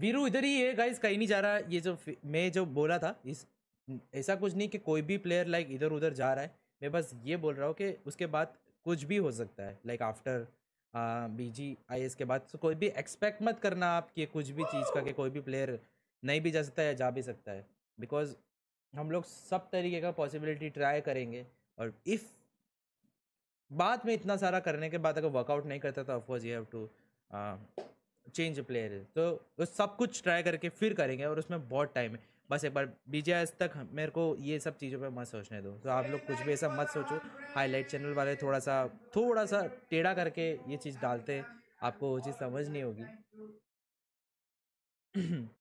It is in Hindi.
वीरू इधर ही है गाइस कहीं नहीं जा रहा ये जो मैं जो बोला था इस ऐसा कुछ नहीं कि कोई भी प्लेयर लाइक इधर उधर जा रहा है मैं बस ये बोल रहा हूँ कि उसके बाद कुछ भी हो सकता है like after B G I S के बाद तो कोई भी एक्सपेक्ट मत करना आप कि कुछ भी चीज़ का कि कोई भी प्लेयर नहीं भी जा सकता है जा भी सकता है बिकॉज हम लोग सब तरीके का पॉसिबिलिटी ट्राई करेंगे और इफ़ बाद में इतना सारा करने के बाद अगर वर्कआउट नहीं करता तो of course you have to change player है तो वो सब कुछ ट्राई करके फिर करेंगे और उसमें बहुत टाइम है बस एक बार बीजे तक मेरे को ये सब चीज़ों पे मत सोचने दो तो आप लोग कुछ भी ऐसा मत सोचो हाईलाइट चैनल वाले थोड़ा सा थोड़ा सा टेढ़ा करके ये चीज़ डालते आपको वो चीज़ समझ नहीं होगी